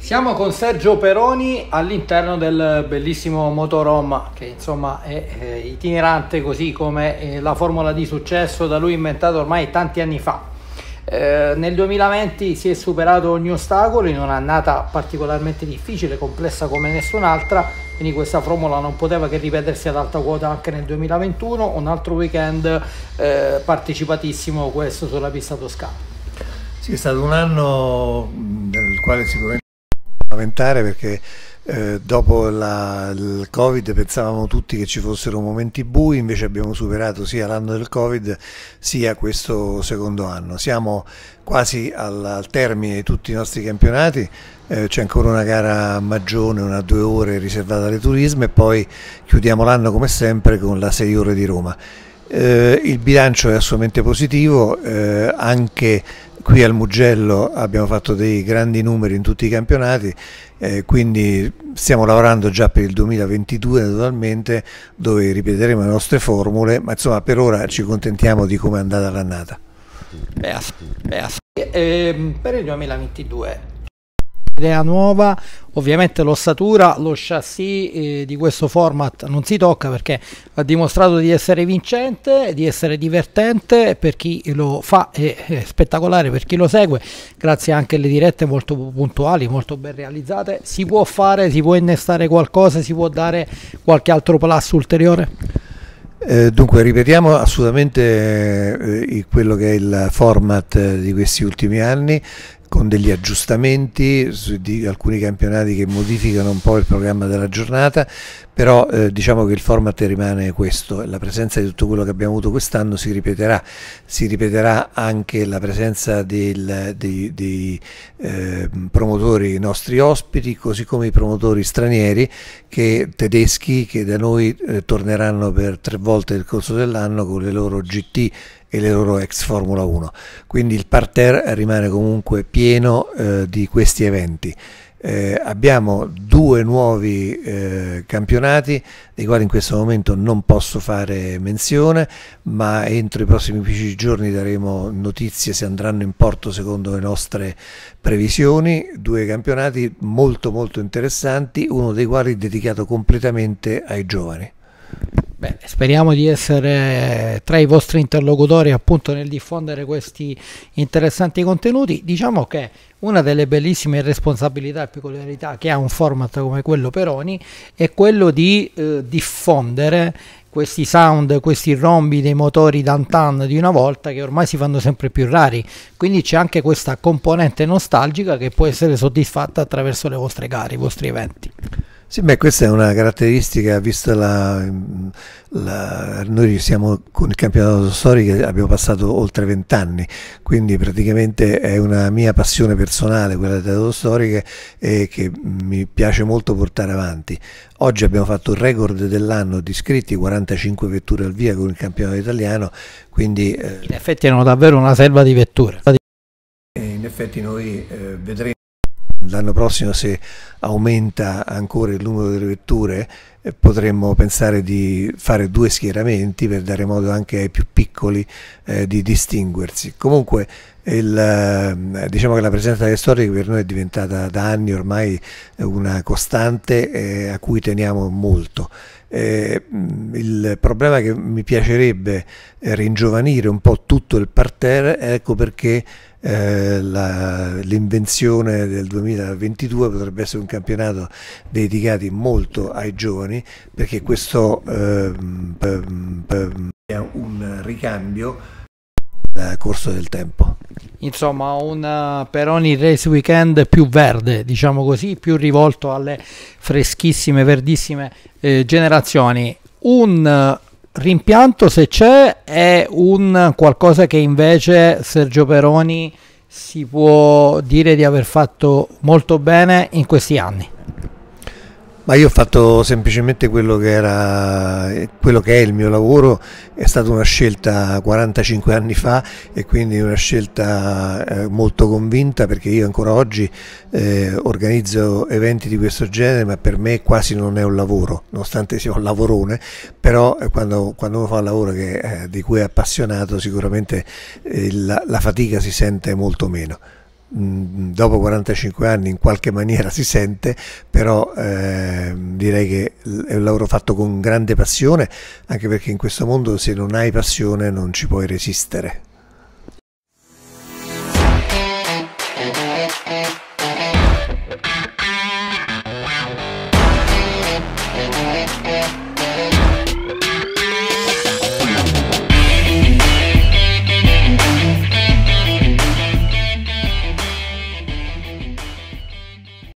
Siamo con Sergio Peroni all'interno del bellissimo Motoroma che insomma è, eh, itinerante così come eh, la formula di successo da lui inventata ormai tanti anni fa. Eh, nel 2020 si è superato ogni ostacolo in un'annata particolarmente difficile, complessa come nessun'altra, quindi questa formula non poteva che ripetersi ad alta quota anche nel 2021, un altro weekend partecipatissimo questo sulla pista toscana. Sì, è stato un anno mm, nel quale sicuramente lamentare perché eh, dopo la, il Covid pensavamo tutti che ci fossero momenti bui, invece abbiamo superato sia l'anno del Covid sia questo secondo anno. Siamo quasi al, al termine di tutti i nostri campionati, eh, c'è ancora una gara a Magione, una due ore riservata alle turisme e poi chiudiamo l'anno come sempre con la 6 ore di Roma. Eh, il bilancio è assolutamente positivo, eh, anche qui al Mugello abbiamo fatto dei grandi numeri in tutti i campionati, eh, quindi stiamo lavorando già per il 2022 naturalmente, dove ripeteremo le nostre formule, ma insomma per ora ci contentiamo di come è andata l'annata. Beh, beh. Eh, ehm, per il 2022 idea nuova ovviamente l'ossatura lo chassis eh, di questo format non si tocca perché ha dimostrato di essere vincente di essere divertente per chi lo fa e eh, spettacolare per chi lo segue grazie anche alle dirette molto puntuali molto ben realizzate si può fare si può innestare qualcosa si può dare qualche altro plus ulteriore eh, dunque ripetiamo assolutamente eh, quello che è il format eh, di questi ultimi anni con degli aggiustamenti su alcuni campionati che modificano un po' il programma della giornata, però eh, diciamo che il format rimane questo, la presenza di tutto quello che abbiamo avuto quest'anno si ripeterà, si ripeterà anche la presenza del, dei, dei eh, promotori nostri ospiti, così come i promotori stranieri che, tedeschi che da noi eh, torneranno per tre volte nel corso dell'anno con le loro GT e le loro ex Formula 1. Quindi il parterre rimane comunque pieno eh, di questi eventi. Eh, abbiamo due nuovi eh, campionati dei quali in questo momento non posso fare menzione ma entro i prossimi 15 giorni daremo notizie se andranno in porto secondo le nostre previsioni due campionati molto molto interessanti uno dei quali dedicato completamente ai giovani Beh, speriamo di essere tra i vostri interlocutori appunto nel diffondere questi interessanti contenuti. Diciamo che una delle bellissime responsabilità e peculiarità che ha un format come quello Peroni è quello di eh, diffondere questi sound, questi rombi dei motori d'antan di una volta che ormai si fanno sempre più rari. Quindi c'è anche questa componente nostalgica che può essere soddisfatta attraverso le vostre gare, i vostri eventi. Sì, beh, questa è una caratteristica, visto la, mm, la, noi siamo con il campionato storico, abbiamo passato oltre vent'anni, quindi praticamente è una mia passione personale quella delle teatro storiche e che mi piace molto portare avanti. Oggi abbiamo fatto il record dell'anno di iscritti, 45 vetture al via con il campionato italiano, quindi... Eh, in effetti erano davvero una serva di vetture. In effetti noi eh, vedremo... L'anno prossimo se aumenta ancora il numero delle vetture eh, potremmo pensare di fare due schieramenti per dare modo anche ai più piccoli eh, di distinguersi. Comunque il, ehm, diciamo che la presenza delle storie per noi è diventata da anni ormai una costante eh, a cui teniamo molto. Eh, il problema è che mi piacerebbe eh, ringiovanire un po' tutto il parterre, ecco perché eh, l'invenzione del 2022 potrebbe essere un campionato dedicato molto ai giovani, perché questo eh, è un ricambio dal corso del tempo insomma un eh, Peroni Race Weekend più verde, diciamo così, più rivolto alle freschissime, verdissime eh, generazioni. Un eh, rimpianto se c'è è un qualcosa che invece Sergio Peroni si può dire di aver fatto molto bene in questi anni. Ma io ho fatto semplicemente quello che, era, eh, quello che è il mio lavoro, è stata una scelta 45 anni fa e quindi una scelta eh, molto convinta perché io ancora oggi eh, organizzo eventi di questo genere ma per me quasi non è un lavoro, nonostante sia un lavorone, però eh, quando, quando uno fa un lavoro che, eh, di cui è appassionato sicuramente eh, la, la fatica si sente molto meno. Mm, dopo 45 anni in qualche maniera si sente, però eh, direi che è un lavoro fatto con grande passione, anche perché in questo mondo se non hai passione non ci puoi resistere.